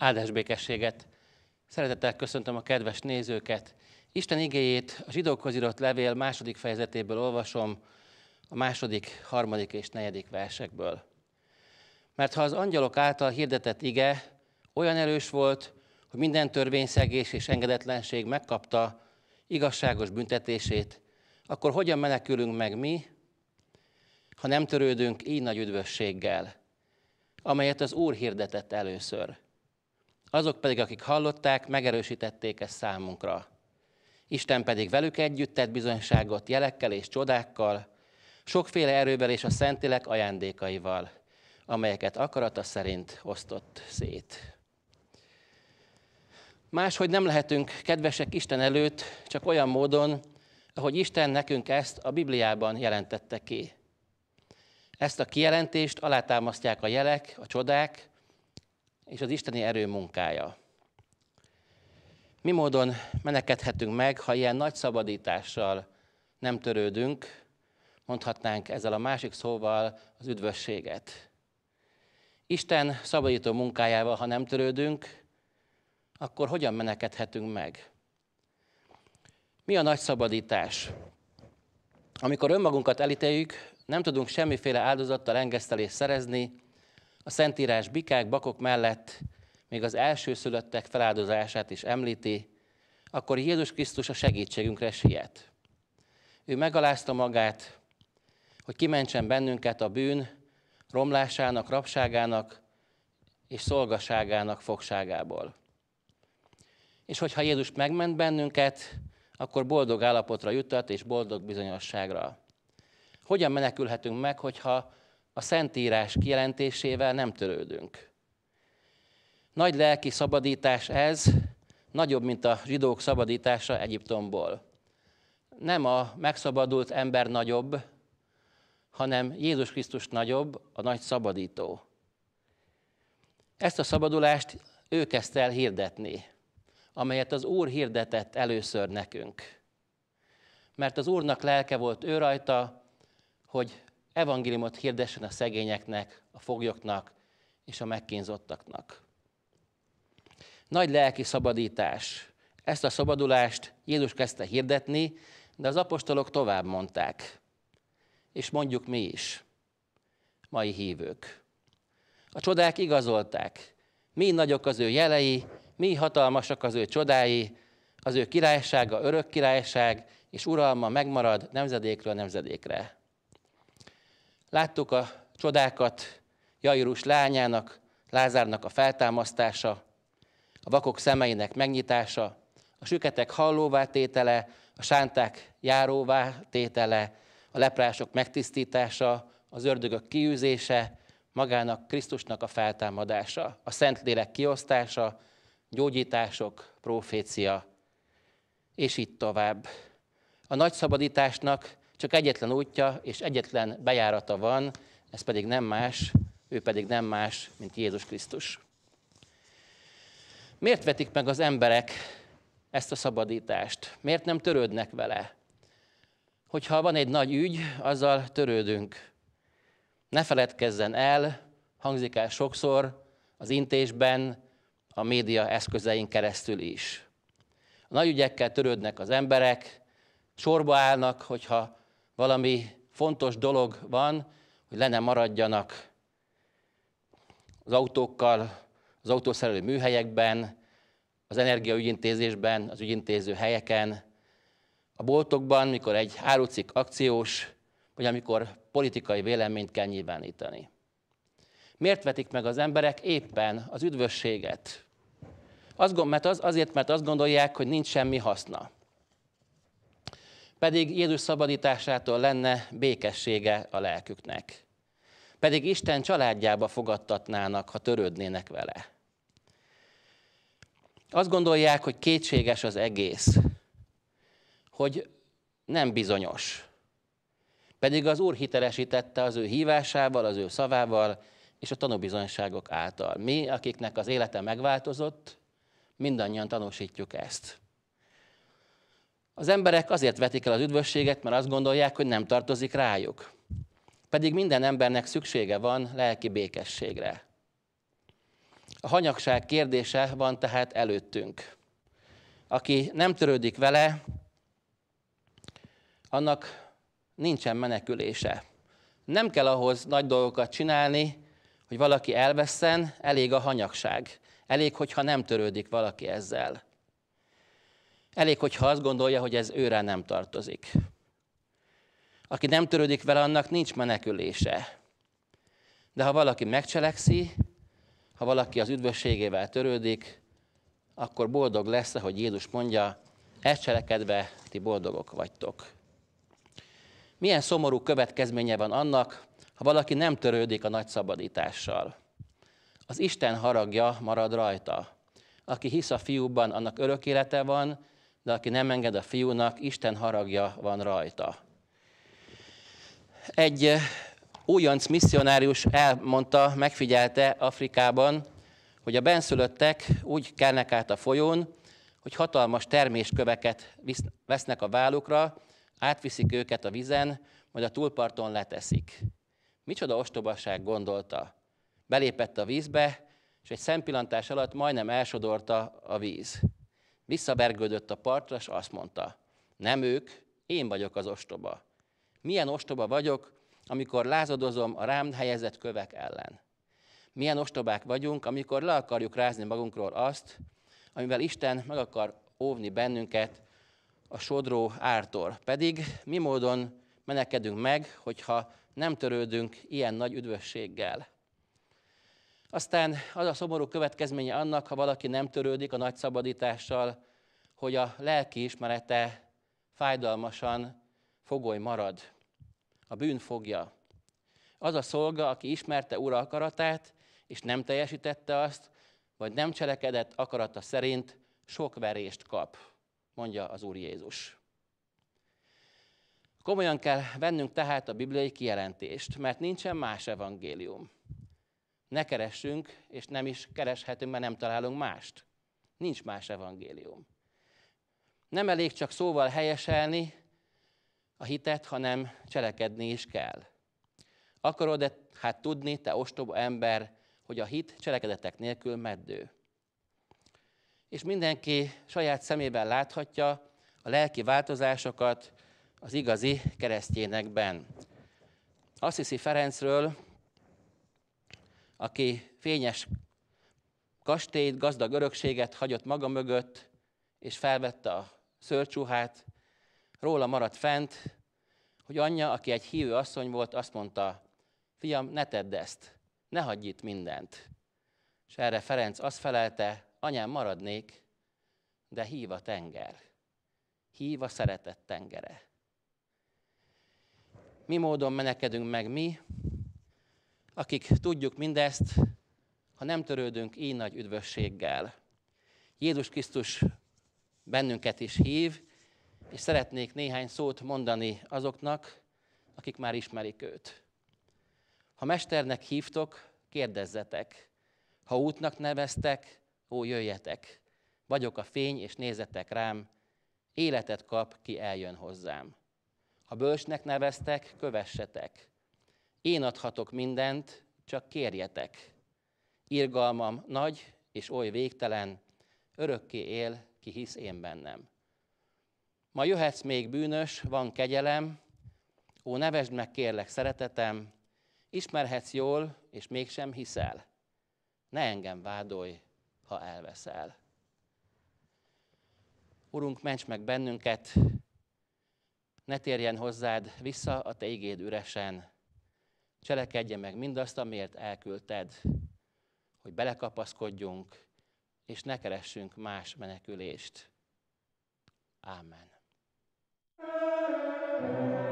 áldás békességet. Szeretettel köszöntöm a kedves nézőket. Isten igéjét a zsidókhoz írott levél második fejezetéből olvasom, a második, harmadik és negyedik versekből. Mert ha az angyalok által hirdetett ige olyan erős volt, hogy minden törvényszegés és engedetlenség megkapta igazságos büntetését, akkor hogyan menekülünk meg mi, ha nem törődünk így nagy üdvösséggel, amelyet az Úr hirdetett először. Azok pedig, akik hallották, megerősítették ezt számunkra. Isten pedig velük együtt tett bizonyságot jelekkel és csodákkal, sokféle erővel és a Szentlélek ajándékaival amelyeket akarata szerint osztott szét. Máshogy nem lehetünk kedvesek Isten előtt, csak olyan módon, ahogy Isten nekünk ezt a Bibliában jelentette ki. Ezt a kijelentést alátámasztják a jelek, a csodák és az isteni erő munkája. Mi módon menekedhetünk meg, ha ilyen nagy szabadítással nem törődünk, mondhatnánk ezzel a másik szóval az üdvösséget. Isten szabadító munkájával, ha nem törődünk, akkor hogyan menekedhetünk meg? Mi a nagy szabadítás? Amikor önmagunkat elítéljük, nem tudunk semmiféle áldozattal engesztelést szerezni, a Szentírás bikák, bakok mellett még az első szülöttek feláldozását is említi, akkor Jézus Krisztus a segítségünkre siet. Ő megalázta magát, hogy kimentsen bennünket a bűn romlásának, rabságának és szolgaságának fogságából. És hogyha Jézus megment bennünket, akkor boldog állapotra jutott és boldog bizonyosságra. Hogyan menekülhetünk meg, hogyha a Szentírás kijelentésével nem törődünk? Nagy lelki szabadítás ez, nagyobb, mint a zsidók szabadítása Egyiptomból. Nem a megszabadult ember nagyobb, hanem Jézus Krisztus nagyobb, a nagy szabadító. Ezt a szabadulást ő kezdte el hirdetni, amelyet az Úr hirdetett először nekünk. Mert az Úrnak lelke volt ő rajta, hogy evangéliumot hirdessen a szegényeknek, a foglyoknak és a megkínzottaknak. Nagy lelki szabadítás. Ezt a szabadulást Jézus kezdte hirdetni, de az apostolok tovább mondták és mondjuk mi is, mai hívők. A csodák igazolták. Mi nagyok az ő jelei, mi hatalmasak az ő csodái, az ő királysága örök királyság, és uralma megmarad nemzedékről nemzedékre. Láttuk a csodákat Jairus lányának, Lázárnak a feltámasztása, a vakok szemeinek megnyitása, a süketek hallóvá tétele, a sánták járóvá tétele, leprások megtisztítása, az ördögök kiűzése, magának Krisztusnak a feltámadása, a Szentlélek kiosztása, gyógyítások, profécia, és így tovább. A nagy szabadításnak csak egyetlen útja és egyetlen bejárata van, ez pedig nem más, ő pedig nem más, mint Jézus Krisztus. Miért vetik meg az emberek ezt a szabadítást? Miért nem törődnek vele? hogyha van egy nagy ügy, azzal törődünk. Ne feledkezzen el, hangzik el sokszor az intésben, a média eszközein keresztül is. A nagy ügyekkel törődnek az emberek, sorba állnak, hogyha valami fontos dolog van, hogy le ne maradjanak az autókkal, az autószerelő műhelyekben, az energiaügyintézésben, az ügyintéző helyeken, a boltokban, mikor egy árucikk akciós, vagy amikor politikai véleményt kell nyilvánítani. Miért vetik meg az emberek éppen az üdvösséget? Azt gond, mert az, azért, mert azt gondolják, hogy nincs semmi haszna. Pedig Jézus szabadításától lenne békessége a lelküknek. Pedig Isten családjába fogadtatnának, ha törődnének vele. Azt gondolják, hogy kétséges az egész, hogy nem bizonyos. Pedig az Úr hitelesítette az ő hívásával, az ő szavával és a tanúbizonyságok által. Mi, akiknek az élete megváltozott, mindannyian tanúsítjuk ezt. Az emberek azért vetik el az üdvösséget, mert azt gondolják, hogy nem tartozik rájuk. Pedig minden embernek szüksége van lelki békességre. A hanyagság kérdése van tehát előttünk. Aki nem törődik vele, annak nincsen menekülése. Nem kell ahhoz nagy dolgokat csinálni, hogy valaki elveszen, elég a hanyagság. Elég, hogyha nem törődik valaki ezzel. Elég, hogyha azt gondolja, hogy ez őre nem tartozik. Aki nem törődik vele, annak nincs menekülése. De ha valaki megcselekszi, ha valaki az üdvösségével törődik, akkor boldog lesz, hogy Jézus mondja, ezt cselekedve ti boldogok vagytok milyen szomorú következménye van annak, ha valaki nem törődik a nagy szabadítással. Az Isten haragja marad rajta. Aki hisz a fiúban, annak örök élete van, de aki nem enged a fiúnak, Isten haragja van rajta. Egy eh, újonc misszionárius elmondta, megfigyelte Afrikában, hogy a benszülöttek úgy kelnek át a folyón, hogy hatalmas termésköveket vesznek a vállukra, átviszik őket a vizen, majd a túlparton leteszik. Micsoda ostobaság gondolta. Belépett a vízbe, és egy szempillantás alatt majdnem elsodorta a víz. Visszavergődött a partra, és azt mondta, nem ők, én vagyok az ostoba. Milyen ostoba vagyok, amikor lázadozom a rám helyezett kövek ellen? Milyen ostobák vagyunk, amikor le akarjuk rázni magunkról azt, amivel Isten meg akar óvni bennünket a sodró ártól. Pedig mi módon menekedünk meg, hogyha nem törődünk ilyen nagy üdvösséggel. Aztán az a szomorú következménye annak, ha valaki nem törődik a nagy szabadítással, hogy a lelki ismerete fájdalmasan fogoly marad. A bűn fogja. Az a szolga, aki ismerte Ura akaratát, és nem teljesítette azt, vagy nem cselekedett akarata szerint, sok verést kap mondja az Úr Jézus. Komolyan kell vennünk tehát a bibliai kijelentést, mert nincsen más evangélium. Ne keressünk, és nem is kereshetünk, mert nem találunk mást. Nincs más evangélium. Nem elég csak szóval helyeselni a hitet, hanem cselekedni is kell. Akarod-e hát tudni, te ostoba ember, hogy a hit cselekedetek nélkül meddő? és mindenki saját szemében láthatja a lelki változásokat az igazi keresztényekben. Assisi Ferencről, aki fényes kastélyt, gazdag örökséget hagyott maga mögött, és felvette a szörcsúhát, róla maradt fent, hogy anyja, aki egy hívő asszony volt, azt mondta, fiam, ne tedd ezt, ne hagyj itt mindent. És erre Ferenc azt felelte, anyám maradnék, de hív a tenger. Hív a szeretett tengere. Mi módon menekedünk meg mi, akik tudjuk mindezt, ha nem törődünk így nagy üdvösséggel. Jézus Krisztus bennünket is hív, és szeretnék néhány szót mondani azoknak, akik már ismerik őt. Ha mesternek hívtok, kérdezzetek. Ha útnak neveztek, Ó, jöjjetek! Vagyok a fény, és nézzetek rám, életet kap, ki eljön hozzám. Ha bölcsnek neveztek, kövessetek. Én adhatok mindent, csak kérjetek. Irgalmam nagy és oly végtelen, örökké él, ki hisz én bennem. Ma jöhetsz még bűnös, van kegyelem, ó, nevesd meg kérlek szeretetem, ismerhetsz jól, és mégsem hiszel. Ne engem vádolj, ha elveszel. Urunk, ments meg bennünket, ne térjen hozzád vissza a Te igéd üresen. Cselekedje meg mindazt, amiért elküldted, hogy belekapaszkodjunk, és ne keressünk más menekülést. Amen. Amen.